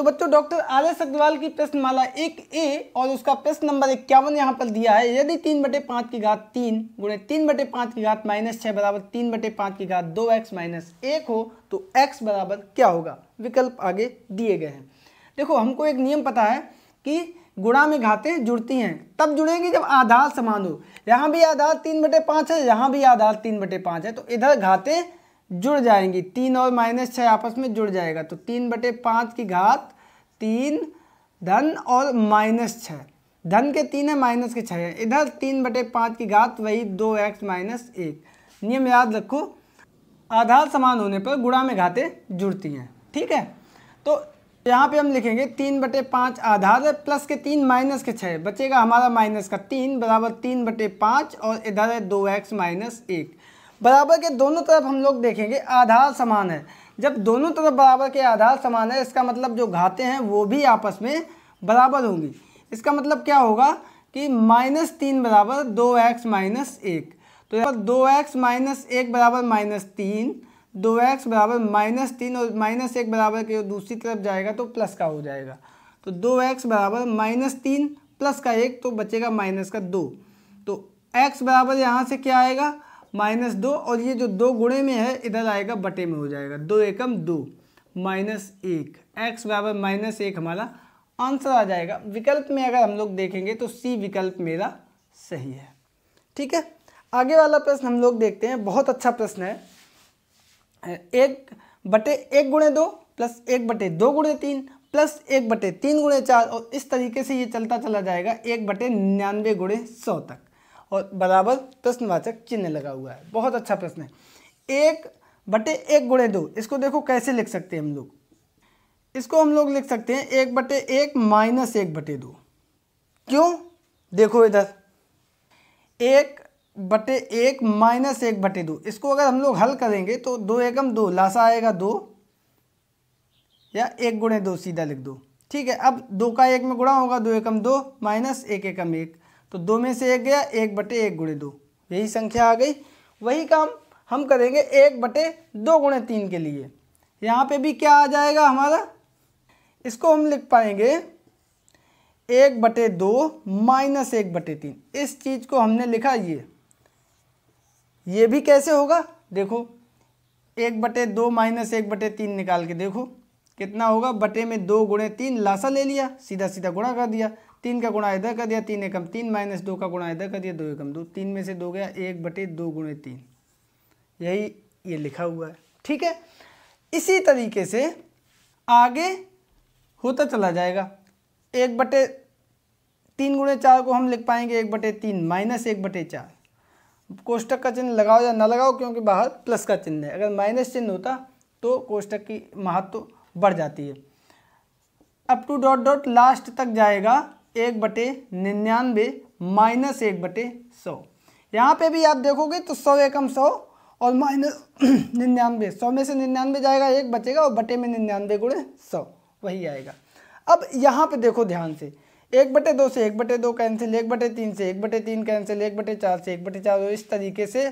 तो बच्चों doctor R S Agarwal की प्रश्नमाला एक ए और उसका प्रश्न नंबर इक्यावन यहाँ पर दिया है यदि तीन बटे पाँच की घात तीन गुणे तीन बटे पाँच की घात माइनस छः बराबर तीन बटे पाँच की घात दो एक्स माइनस एक हो तो एक्स बराबर क्या होगा विकल्प आगे दिए गए हैं देखो हमको एक नियम पता है कि गुणा में घातें जुड़ती हैं तब जुड़ेंगी जब आधार समान हो यहाँ भी आधार तीन बटे पाँच है यहाँ भी आधार तीन बटे पाँच है तो इधर घातें जुड़ जाएंगी तीन और माइनस छः आपस में जुड़ जाएगा तो तीन बटे पाँच की घात तीन धन और माइनस छः धन के तीन है माइनस के छः इधर तीन बटे पाँच की घात वही दो एक्स माइनस एक नियम याद रखो आधार समान होने पर गुणा में घातें जुड़ती हैं ठीक है तो यहाँ पे हम लिखेंगे तीन बटे पाँच आधार है प्लस के तीन माइनस के छः बचेगा हमारा माइनस का तीन बराबर तीन बटे पाँच और इधर है दो एक्स माइनस एक बराबर के दोनों तरफ हम लोग देखेंगे आधार समान है जब दोनों तरफ बराबर के आधार समान है इसका मतलब जो घाते हैं वो भी आपस में बराबर होंगी इसका मतलब क्या होगा कि माइनस तीन बराबर दो एक्स माइनस एक तो यहाँ पर दो एक्स माइनस एक बराबर माइनस तीन दो एक्स बराबर माइनस तीन और माइनस एक बराबर के दूसरी तरफ जाएगा तो प्लस का हो जाएगा तो दो एक्स बराबर माइनस तीन प्लस का एक तो बचेगा माइनस का दो तो एक्स बराबर यहाँ से क्या आएगा माइनस दो और ये जो दो गुणे में है इधर आएगा बटे में हो जाएगा दो एकम दो माइनस एक एक्स बराबर माइनस एक हमारा आंसर आ जाएगा विकल्प में अगर हम लोग देखेंगे तो सी विकल्प मेरा सही है ठीक है आगे वाला प्रश्न हम लोग देखते हैं बहुत अच्छा प्रश्न है एक बटे एक गुणे दो प्लस एक बटे दो गुणे तीन प्लस एक बटे तीन गुणे चार और इस तरीके से ये चलता चला जाएगा एक बटे निन्यानवे गुणे सौ तक और बराबर प्रश्नवाचक चिन्ह लगा हुआ है बहुत अच्छा प्रश्न है एक बटे एक गुणे दो इसको देखो कैसे लिख सकते हैं हम लोग इसको हम लोग लिख सकते हैं एक बटे एक माइनस एक बटे दो क्यों देखो इधर एक बटे एक माइनस एक बटे दो इसको अगर हम लोग हल करेंगे तो दो एकम दो लासा आएगा दो या एक गुणे दो सीधा लिख दो ठीक है अब दो का एक में गुणा होगा दो एकम दो माइनस एक एकम एक तो दो में से एक गया एक बटे एक गुणे दो यही संख्या आ गई वही काम हम करेंगे एक बटे दो गुणे तीन के लिए यहाँ पे भी क्या आ जाएगा हमारा इसको हम लिख पाएंगे एक बटे दो माइनस एक बटे तीन इस चीज़ को हमने लिखा ये ये भी कैसे होगा देखो एक बटे दो माइनस एक बटे तीन निकाल के देखो कितना होगा बटे में दो गुणे तीन लासा ले लिया सीधा सीधा गुणा कर दिया तीन का गुणा इधर कर दिया तीन एकम तीन माइनस दो का गुणा इधर कर दिया दो एकम दो तीन में से दो गया एक बटे दो गुणे तीन यही ये लिखा हुआ है ठीक है इसी तरीके से आगे होता चला जाएगा एक बटे तीन गुणे चार को हम लिख पाएंगे एक बटे तीन माइनस एक बटे चार कोष्टक का चिन्ह लगाओ या ना लगाओ क्योंकि बाहर प्लस का चिन्ह है अगर माइनस चिन्ह होता तो कोष्टक की महत्व बढ़ जाती है up to dot dot last तक जाएगा एक बटे निन्यानवे माइनस एक बटे सौ यहाँ पे भी आप देखोगे तो सौ एकम सौ और माइनस निन्यानवे सौ में से निन्यानवे जाएगा एक बचेगा और बटे में निन्यानवे गुणे सौ वही आएगा अब यहाँ पे देखो ध्यान से एक बटे दो से एक बटे दो कैंसिल एक बटे तीन से एक बटे तीन कैंसिल एक बटे चार से एक बटे चार इस तरीके से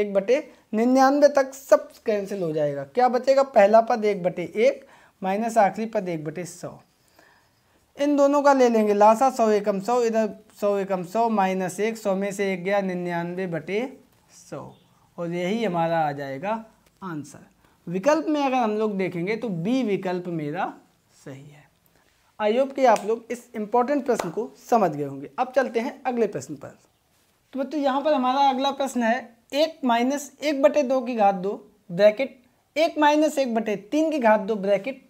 एक बटे निन्यानवे तक सब कैंसिल हो जाएगा क्या बचेगा पहला पद एक बटे एक माइनस आखिरी पद एक बटे सौ इन दोनों का ले लेंगे लासा सौ एकम सौ इधर सौ एकम सौ माइनस एक सौ में से एक गया निन्यानवे बटे सौ और यही हमारा आ जाएगा आंसर विकल्प में अगर हम लोग देखेंगे तो बी विकल्प मेरा सही है आई होप कि आप लोग इस इम्पॉर्टेंट प्रश्न को समझ गए होंगे अब चलते हैं अगले प्रश्न पर तो बच्चों यहाँ पर हमारा अगला प्रश्न है एक माइनस एक बटे दो की घात दो ब्रैकेट एक माइनस एक बटे तीन की घात दो ब्रैकेट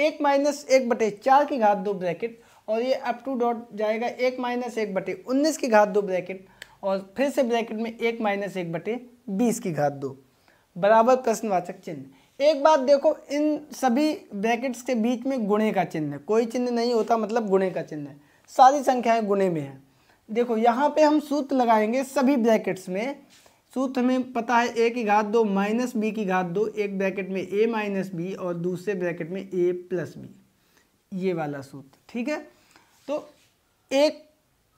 एक माइनस एक बटे चार की घात दो ब्रैकेट और ये अप टू डॉट जाएगा एक माइनस एक बटे उन्नीस की घात दो ब्रैकेट और फिर से ब्रैकेट में एक माइनस एक बटे बीस की घात दो बराबर प्रश्नवाचक चिन्ह एक बात देखो इन सभी ब्रैकेट्स के बीच में गुणे का चिन्ह है कोई चिन्ह नहीं होता मतलब गुणे का चिन्ह है सारी संख्याएँ गुणे में है देखो यहाँ पर हम सूत्र लगाएंगे सभी ब्रैकेट्स में सूत्र हमें पता है ए की घात दो माइनस बी की घात दो एक ब्रैकेट में ए माइनस बी और दूसरे ब्रैकेट में ए प्लस बी ये वाला सूत्र ठीक है तो एक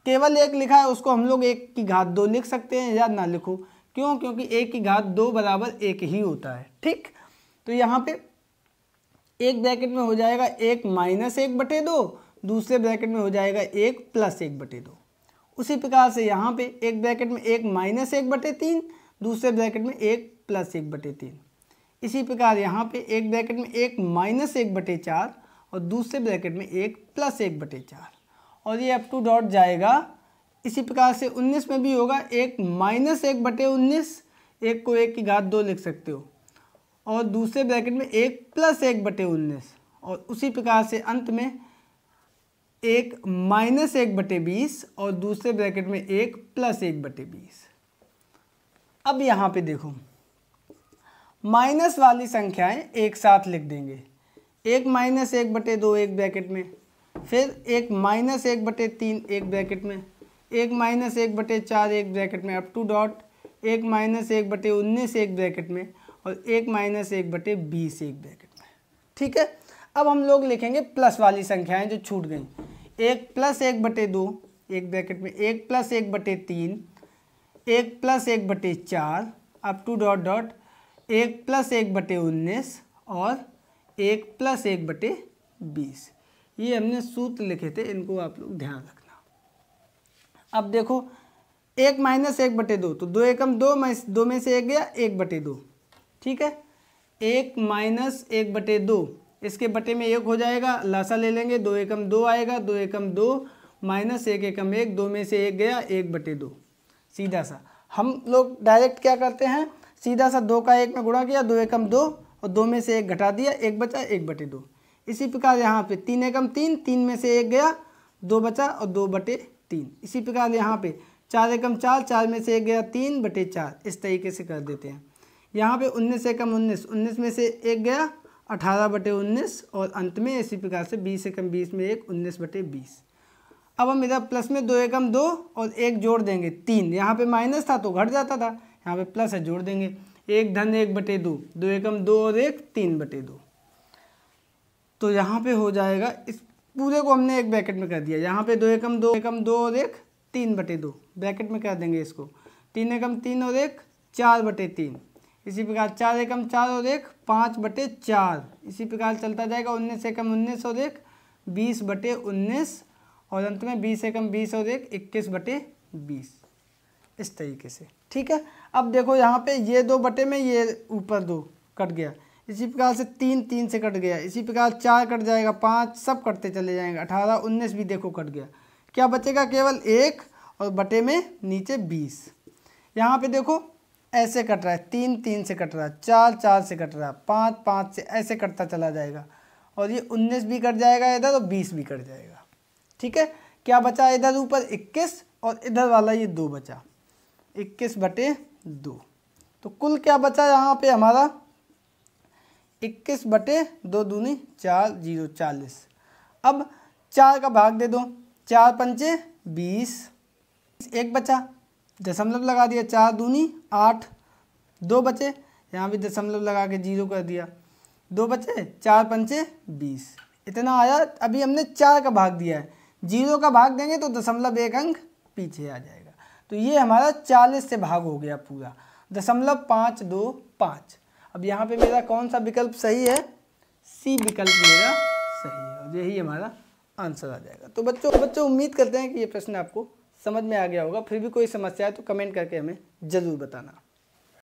केवल एक लिखा है उसको हम लोग एक की घात दो लिख सकते हैं या ना लिखो क्यों क्योंकि एक की घात दो बराबर एक ही होता है ठीक तो यहाँ पे एक ब्रैकेट में हो जाएगा एक माइनस एक बटे दो दूसरे ब्रैकेट में हो जाएगा एक प्लस एक बटे दो उसी प्रकार से यहाँ पे एक ब्रैकेट में एक माइनस एक बटे तीन दूसरे ब्रैकेट में एक प्लस एक बटे तीन इसी प्रकार यहाँ पे एक ब्रैकेट में एक माइनस एक बटे चार और दूसरे ब्रैकेट में एक प्लस एक बटे चार और ये अप टू डॉट जाएगा इसी प्रकार से उन्नीस में भी होगा एक माइनस एक बटे उन्नीस एक को एक की घात दो लिख सकते हो और दूसरे ब्रैकेट में एक प्लस एक बटे उन्नीस और उसी प्रकार से अंत में एक माइनस एक बटे बीस और दूसरे ब्रैकेट में एक प्लस एक बटे बीस अब यहाँ पे देखो माइनस वाली संख्याएं एक साथ लिख देंगे एक माइनस एक बटे दो एक ब्रैकेट में फिर एक माइनस एक बटे तीन एक ब्रैकेट में एक माइनस एक बटे चार एक ब्रैकेट में अप टू डॉट एक माइनस एक बटे उन्नीस एक ब्रैकेट में और एक माइनस एक बटे बीस एक ब्रैकेट में ठीक है अब हम लोग लिखेंगे प्लस वाली संख्याएं जो छूट गई एक प्लस एक बटे दो एक ब्रैकेट में एक प्लस एक बटे तीन एक प्लस एक बटे चार अप टू डॉट डॉट एक प्लस एक बटे उन्नीस और एक प्लस एक बटे बीस ये हमने सूत्र लिखे थे इनको आप लोग ध्यान रखना अब देखो एक माइनस एक बटे दो तो दो एकम दो में दो में से एक गया एक बटे दो ठीक है एक माइनस एक बटे दो इसके बटे में एक हो जाएगा लासा ले लेंगे दो एकम दो आएगा दो एकम दो माइनस एक एकम एक दो में से एक गया एक बटे दो सीधा सा हम लोग डायरेक्ट क्या करते हैं सीधा सा दो का एक में गुणा किया दो एकम दो और दो में से एक घटा दिया एक बचा एक बटे दो इसी प्रकार यहाँ पे तीन एकम तीन तीन में से एक गया दो बचा और दो बटे तीन इसी प्रकार यहाँ पे चार एकम चार चार में से एक गया तीन बटे चार इस तरीके से कर देते हैं यहाँ पे उन्नीस एकम उन्नीस उन्नीस में से एक गया अठारह बटे उन्नीस और अंत में इसी प्रकार से बीस एकम बीस में एक उन्नीस बटे बीस अब हम इधर प्लस में दो एकम दो और एक जोड़ देंगे तीन यहाँ पे माइनस था तो घट जाता था यहाँ पे प्लस है जोड़ देंगे एक धन एक बटे दो दो एकम दो और एक तीन बटे दो तो यहाँ पे हो जाएगा इस पूरे को हमने एक ब्रैकेट में कर दिया यहाँ पे दो एकम दो एकम दो और एक तीन बटे दो ब्रैकेट में कर देंगे इसको तीन एकम तीन और एक चार बटे तीन इसी प्रकार चार एकम चार और एक पाँच बटे चार इसी प्रकार चलता जाएगा उन्नीस एकम उन्नीस और एक बीस बटे उन्नीस और अंत में बीस एकम बीस और एक इक्कीस बटे बीस इस तरीके से ठीक है अब देखो यहाँ पे ये दो बटे में ये ऊपर दो कट गया इसी प्रकार से तीन तीन से कट गया इसी प्रकार चार कट जाएगा पाँच सब कटते चले जाएंगे अठारह उन्नीस भी देखो कट गया क्या बचेगा केवल एक और बटे में नीचे बीस यहाँ पे देखो ऐसे कट रहा है तीन तीन से कट रहा है चार चार से कट रहा है पाँच पाँच से ऐसे कटता चला जाएगा और ये उन्नीस भी कट जाएगा इधर और बीस भी कट जाएगा ठीक है क्या बचा इधर ऊपर इक्कीस और इधर वाला ये दो बचा इक्कीस बटे दो तो कुल क्या बचा यहाँ पे हमारा इक्कीस बटे दो दूनी चार जीरो चालीस अब चार का भाग दे दो चार पंचे बीस एक बचा दशमलव लगा दिया चार दूनी आठ दो बचे यहाँ भी दशमलव लगा के जीरो कर दिया दो बचे चार पंचे बीस इतना आया अभी हमने चार का भाग दिया है जीरो का भाग देंगे तो दशमलव एक अंक पीछे आ जाएगा तो ये हमारा चालीस से भाग हो गया पूरा दशमलव पाँच दो पाँच अब यहाँ पे मेरा कौन सा विकल्प सही है सी विकल्प मेरा सही है और यही हमारा आंसर आ जाएगा तो बच्चों बच्चों उम्मीद करते हैं कि ये प्रश्न आपको समझ में आ गया होगा फिर भी कोई समस्या है तो कमेंट करके हमें ज़रूर बताना